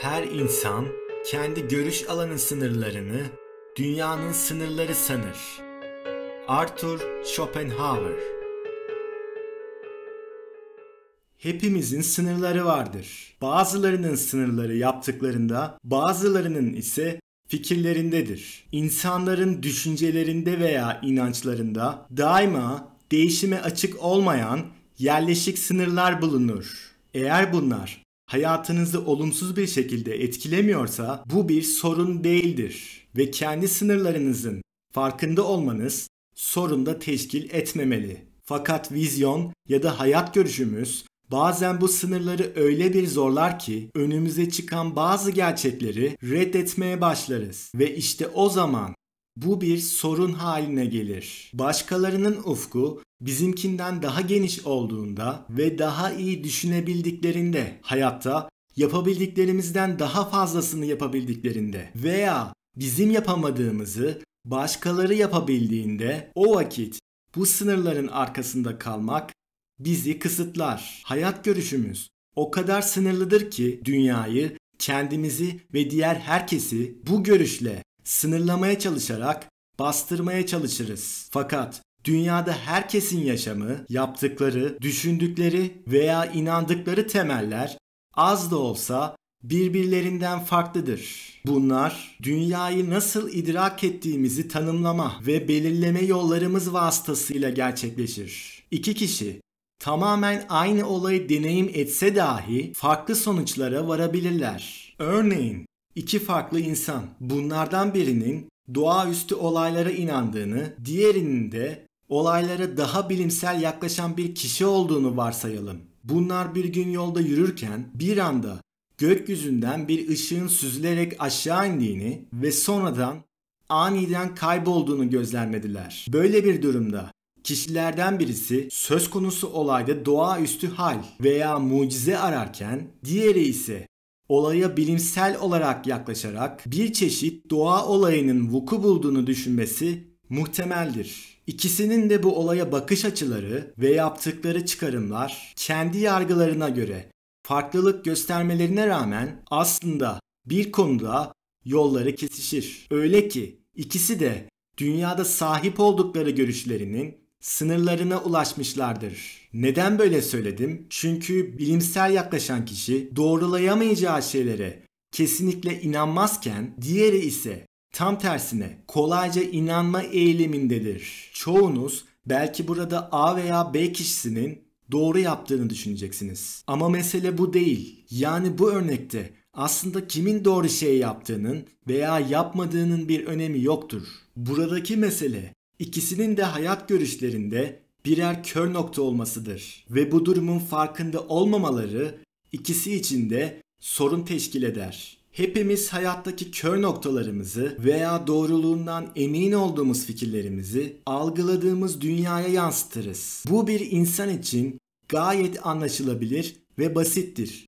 her insan kendi görüş alanı sınırlarını dünyanın sınırları sanır. Arthur Schopenhauer Hepimizin sınırları vardır. Bazılarının sınırları yaptıklarında, bazılarının ise fikirlerindedir. İnsanların düşüncelerinde veya inançlarında daima değişime açık olmayan yerleşik sınırlar bulunur. Eğer bunlar hayatınızı olumsuz bir şekilde etkilemiyorsa bu bir sorun değildir ve kendi sınırlarınızın farkında olmanız sorunda teşkil etmemeli. Fakat vizyon ya da hayat görüşümüz bazen bu sınırları öyle bir zorlar ki önümüze çıkan bazı gerçekleri reddetmeye başlarız ve işte o zaman bu bir sorun haline gelir. Başkalarının ufku bizimkinden daha geniş olduğunda ve daha iyi düşünebildiklerinde hayatta yapabildiklerimizden daha fazlasını yapabildiklerinde veya bizim yapamadığımızı başkaları yapabildiğinde o vakit bu sınırların arkasında kalmak bizi kısıtlar. Hayat görüşümüz o kadar sınırlıdır ki dünyayı, kendimizi ve diğer herkesi bu görüşle sınırlamaya çalışarak bastırmaya çalışırız. Fakat dünyada herkesin yaşamı, yaptıkları, düşündükleri veya inandıkları temeller az da olsa birbirlerinden farklıdır. Bunlar dünyayı nasıl idrak ettiğimizi tanımlama ve belirleme yollarımız vasıtasıyla gerçekleşir. İki kişi tamamen aynı olayı deneyim etse dahi farklı sonuçlara varabilirler. Örneğin İki farklı insan. Bunlardan birinin doğaüstü olaylara inandığını, diğerinin de olaylara daha bilimsel yaklaşan bir kişi olduğunu varsayalım. Bunlar bir gün yolda yürürken bir anda gökyüzünden bir ışığın süzülerek aşağı indiğini ve sonradan aniden kaybolduğunu gözlemlediler. Böyle bir durumda kişilerden birisi söz konusu olayda doğaüstü hal veya mucize ararken diğeri ise olaya bilimsel olarak yaklaşarak bir çeşit doğa olayının vuku bulduğunu düşünmesi muhtemeldir. İkisinin de bu olaya bakış açıları ve yaptıkları çıkarımlar kendi yargılarına göre farklılık göstermelerine rağmen aslında bir konuda yolları kesişir. Öyle ki ikisi de dünyada sahip oldukları görüşlerinin sınırlarına ulaşmışlardır. Neden böyle söyledim? Çünkü bilimsel yaklaşan kişi doğrulayamayacağı şeylere kesinlikle inanmazken diğeri ise tam tersine kolayca inanma eğilimindedir. Çoğunuz belki burada A veya B kişisinin doğru yaptığını düşüneceksiniz. Ama mesele bu değil. Yani bu örnekte aslında kimin doğru şeyi yaptığının veya yapmadığının bir önemi yoktur. Buradaki mesele İkisinin de hayat görüşlerinde birer kör nokta olmasıdır ve bu durumun farkında olmamaları ikisi için de sorun teşkil eder. Hepimiz hayattaki kör noktalarımızı veya doğruluğundan emin olduğumuz fikirlerimizi algıladığımız dünyaya yansıtırız. Bu bir insan için gayet anlaşılabilir ve basittir.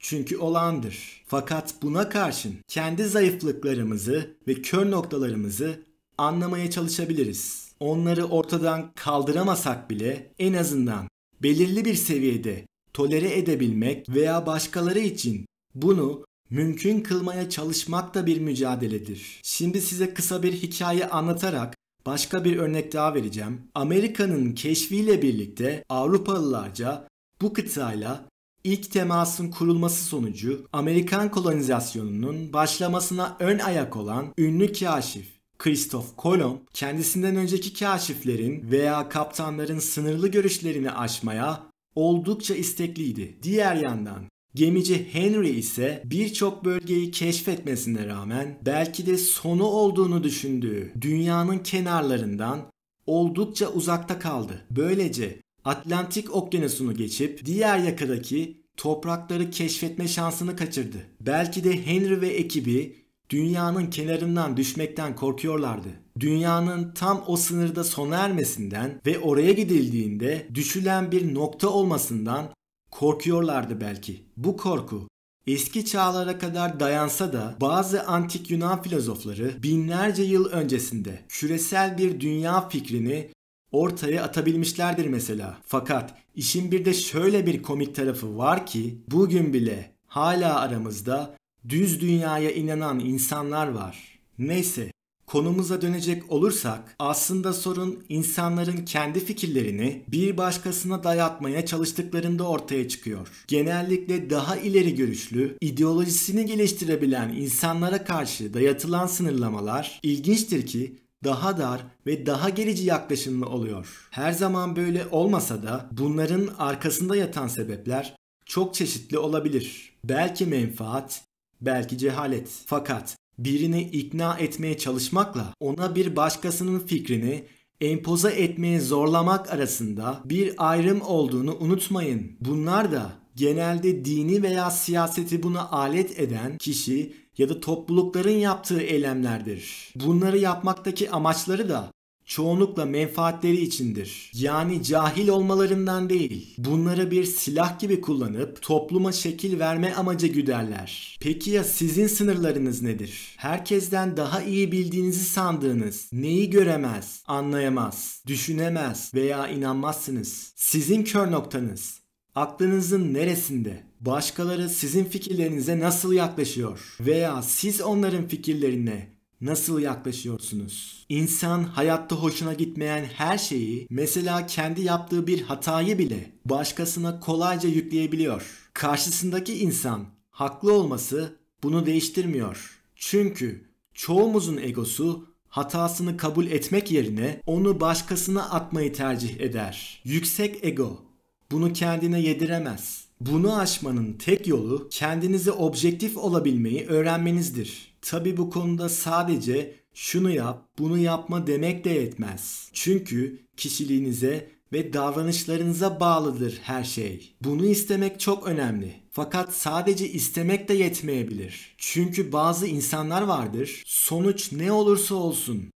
Çünkü olandır. Fakat buna karşın kendi zayıflıklarımızı ve kör noktalarımızı anlamaya çalışabiliriz. Onları ortadan kaldıramasak bile en azından belirli bir seviyede tolere edebilmek veya başkaları için bunu mümkün kılmaya çalışmak da bir mücadeledir. Şimdi size kısa bir hikaye anlatarak başka bir örnek daha vereceğim. Amerika'nın keşfiyle birlikte Avrupalılarca bu kıtayla ilk temasın kurulması sonucu Amerikan kolonizasyonunun başlamasına ön ayak olan ünlü kaşif Christoph Kolomb kendisinden önceki kaşiflerin veya kaptanların sınırlı görüşlerini aşmaya oldukça istekliydi. Diğer yandan Gemici Henry ise birçok bölgeyi keşfetmesine rağmen belki de sonu olduğunu düşündüğü dünyanın kenarlarından oldukça uzakta kaldı. Böylece Atlantik Okyanusu'nu geçip diğer yakadaki toprakları keşfetme şansını kaçırdı. Belki de Henry ve ekibi dünyanın kenarından düşmekten korkuyorlardı. Dünyanın tam o sınırda sona ermesinden ve oraya gidildiğinde düşülen bir nokta olmasından korkuyorlardı belki. Bu korku Eski çağlara kadar dayansa da bazı antik Yunan filozofları binlerce yıl öncesinde küresel bir dünya fikrini ortaya atabilmişlerdir mesela. Fakat işin bir de şöyle bir komik tarafı var ki bugün bile hala aramızda düz dünyaya inanan insanlar var. Neyse Konumuza dönecek olursak aslında sorun insanların kendi fikirlerini bir başkasına dayatmaya çalıştıklarında ortaya çıkıyor. Genellikle daha ileri görüşlü, ideolojisini geliştirebilen insanlara karşı dayatılan sınırlamalar ilginçtir ki daha dar ve daha gerici yaklaşımlı oluyor. Her zaman böyle olmasa da bunların arkasında yatan sebepler çok çeşitli olabilir. Belki menfaat, belki cehalet. Fakat birini ikna etmeye çalışmakla ona bir başkasının fikrini empoza etmeye zorlamak arasında bir ayrım olduğunu unutmayın. Bunlar da genelde dini veya siyaseti buna alet eden kişi ya da toplulukların yaptığı eylemlerdir. Bunları yapmaktaki amaçları da çoğunlukla menfaatleri içindir. Yani cahil olmalarından değil. Bunları bir silah gibi kullanıp topluma şekil verme amacı güderler. Peki ya sizin sınırlarınız nedir? Herkesten daha iyi bildiğinizi sandığınız neyi göremez, anlayamaz, düşünemez veya inanmazsınız? Sizin kör noktanız aklınızın neresinde? Başkaları sizin fikirlerinize nasıl yaklaşıyor? Veya siz onların fikirlerine nasıl yaklaşıyorsunuz? İnsan hayatta hoşuna gitmeyen her şeyi, mesela kendi yaptığı bir hatayı bile başkasına kolayca yükleyebiliyor. Karşısındaki insan haklı olması bunu değiştirmiyor. Çünkü çoğumuzun egosu hatasını kabul etmek yerine onu başkasına atmayı tercih eder. Yüksek ego bunu kendine yediremez. Bunu aşmanın tek yolu kendinize objektif olabilmeyi öğrenmenizdir. Tabi bu konuda sadece şunu yap, bunu yapma demek de yetmez. Çünkü kişiliğinize ve davranışlarınıza bağlıdır her şey. Bunu istemek çok önemli. Fakat sadece istemek de yetmeyebilir. Çünkü bazı insanlar vardır. Sonuç ne olursa olsun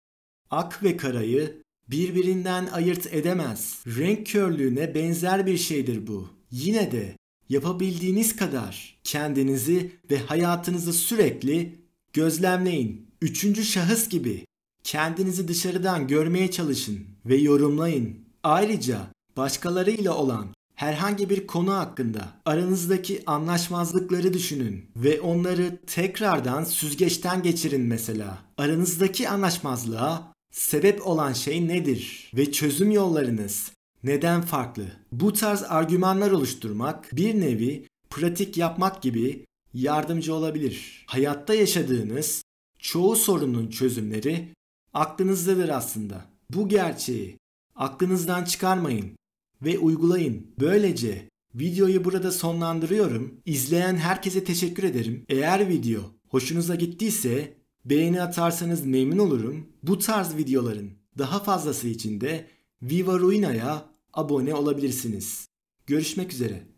ak ve karayı birbirinden ayırt edemez. Renk körlüğüne benzer bir şeydir bu. Yine de yapabildiğiniz kadar kendinizi ve hayatınızı sürekli Gözlemleyin. Üçüncü şahıs gibi kendinizi dışarıdan görmeye çalışın ve yorumlayın. Ayrıca başkalarıyla olan herhangi bir konu hakkında aranızdaki anlaşmazlıkları düşünün ve onları tekrardan süzgeçten geçirin mesela. Aranızdaki anlaşmazlığa sebep olan şey nedir ve çözüm yollarınız neden farklı? Bu tarz argümanlar oluşturmak bir nevi pratik yapmak gibi yardımcı olabilir. Hayatta yaşadığınız çoğu sorunun çözümleri aklınızdadır aslında. Bu gerçeği aklınızdan çıkarmayın ve uygulayın. Böylece videoyu burada sonlandırıyorum. İzleyen herkese teşekkür ederim. Eğer video hoşunuza gittiyse beğeni atarsanız memnun olurum. Bu tarz videoların daha fazlası için de Viva Ruina'ya abone olabilirsiniz. Görüşmek üzere.